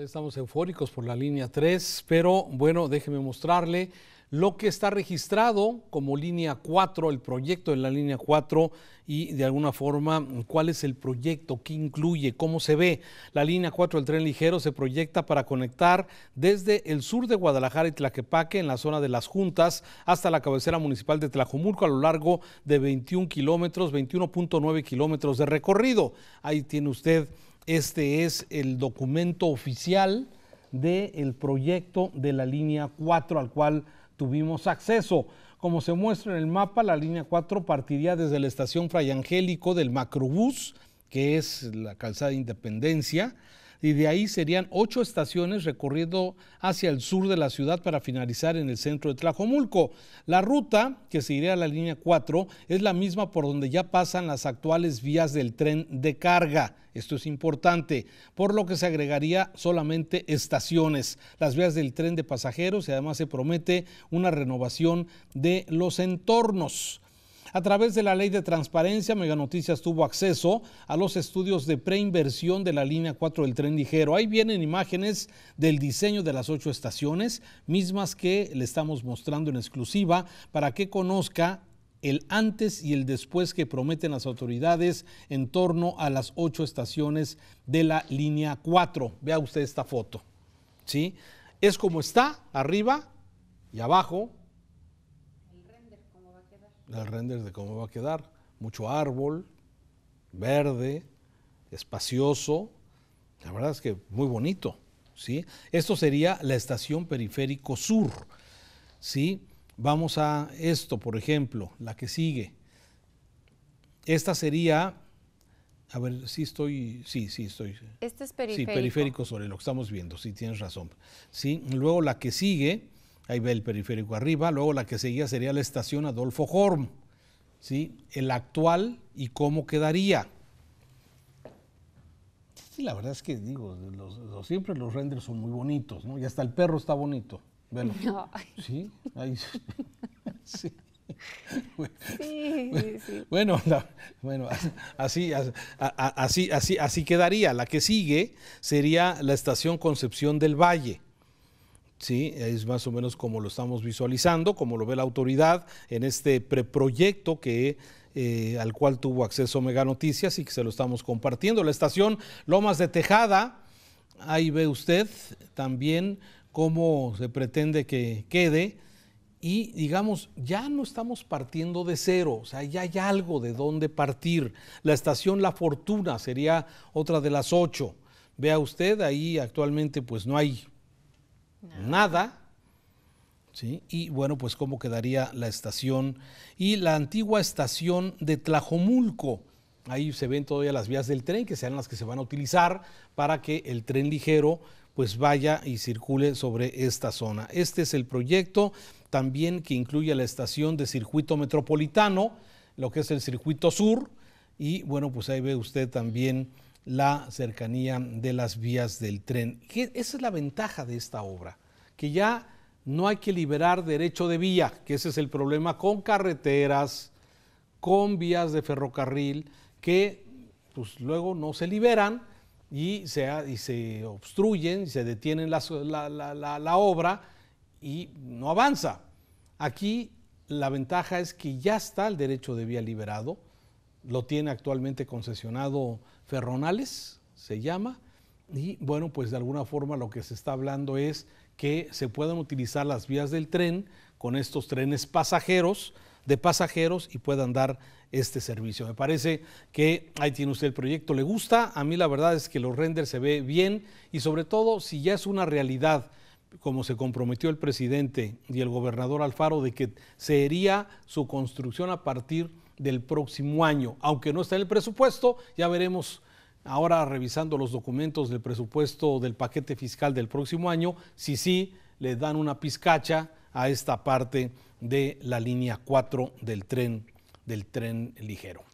estamos eufóricos por la línea 3, pero bueno, déjeme mostrarle lo que está registrado como línea 4, el proyecto de la línea 4 y de alguna forma cuál es el proyecto, qué incluye, cómo se ve. La línea 4 del tren ligero se proyecta para conectar desde el sur de Guadalajara y Tlaquepaque en la zona de las Juntas hasta la cabecera municipal de Tlajumulco a lo largo de 21 kilómetros, 21.9 kilómetros de recorrido. Ahí tiene usted este es el documento oficial del proyecto de la línea 4 al cual tuvimos acceso. Como se muestra en el mapa, la línea 4 partiría desde la estación Fray Angélico del Macrobús, que es la calzada de Independencia, y de ahí serían ocho estaciones recorriendo hacia el sur de la ciudad para finalizar en el centro de Tlajomulco. La ruta, que seguiría la línea 4, es la misma por donde ya pasan las actuales vías del tren de carga. Esto es importante, por lo que se agregaría solamente estaciones, las vías del tren de pasajeros y además se promete una renovación de los entornos. A través de la ley de transparencia, Meganoticias tuvo acceso a los estudios de preinversión de la línea 4 del tren ligero. Ahí vienen imágenes del diseño de las ocho estaciones, mismas que le estamos mostrando en exclusiva para que conozca el antes y el después que prometen las autoridades en torno a las ocho estaciones de la línea 4. Vea usted esta foto. ¿sí? Es como está, arriba y abajo, cómo va a quedar. El render de cómo va a quedar. Mucho árbol, verde, espacioso. La verdad es que muy bonito. ¿sí? Esto sería la estación periférico sur. ¿sí? Vamos a esto, por ejemplo, la que sigue. Esta sería, a ver, sí estoy, sí, sí estoy. Este es periférico. Sí, periférico sobre lo que estamos viendo, sí, tienes razón. ¿sí? Luego la que sigue ahí ve el periférico arriba, luego la que seguía sería la estación Adolfo Horm, ¿sí? el actual y cómo quedaría. Sí, la verdad es que digo, siempre los renders son muy bonitos, ¿no? Y hasta el perro está bonito. Bueno. Sí, ahí. sí. sí, bueno, bueno así, así, así, así quedaría. La que sigue sería la estación Concepción del Valle. ¿sí? Es más o menos como lo estamos visualizando, como lo ve la autoridad en este preproyecto que... Eh, al cual tuvo acceso Mega Noticias y que se lo estamos compartiendo. La estación Lomas de Tejada, ahí ve usted también cómo se pretende que quede y digamos, ya no estamos partiendo de cero, o sea, ya hay algo de dónde partir. La estación La Fortuna sería otra de las ocho. Vea usted, ahí actualmente pues no hay nada. ¿sí? Y bueno, pues cómo quedaría la estación y la antigua estación de Tlajomulco. Ahí se ven todavía las vías del tren, que serán las que se van a utilizar para que el tren ligero pues vaya y circule sobre esta zona. Este es el proyecto también que incluye la estación de circuito metropolitano, lo que es el circuito sur, y bueno, pues ahí ve usted también la cercanía de las vías del tren. Esa es la ventaja de esta obra, que ya no hay que liberar derecho de vía, que ese es el problema con carreteras, con vías de ferrocarril, que pues, luego no se liberan y se, y se obstruyen, se detienen la, la obra y no avanza. Aquí la ventaja es que ya está el derecho de vía liberado, lo tiene actualmente concesionado Ferronales, se llama, y bueno, pues de alguna forma lo que se está hablando es que se puedan utilizar las vías del tren con estos trenes pasajeros, de pasajeros y puedan dar este servicio. Me parece que ahí tiene usted el proyecto, le gusta, a mí la verdad es que los renders se ve bien y sobre todo si ya es una realidad como se comprometió el presidente y el gobernador Alfaro, de que sería su construcción a partir del próximo año. Aunque no está en el presupuesto, ya veremos ahora revisando los documentos del presupuesto del paquete fiscal del próximo año, si sí le dan una pizcacha a esta parte de la línea 4 del tren, del tren ligero.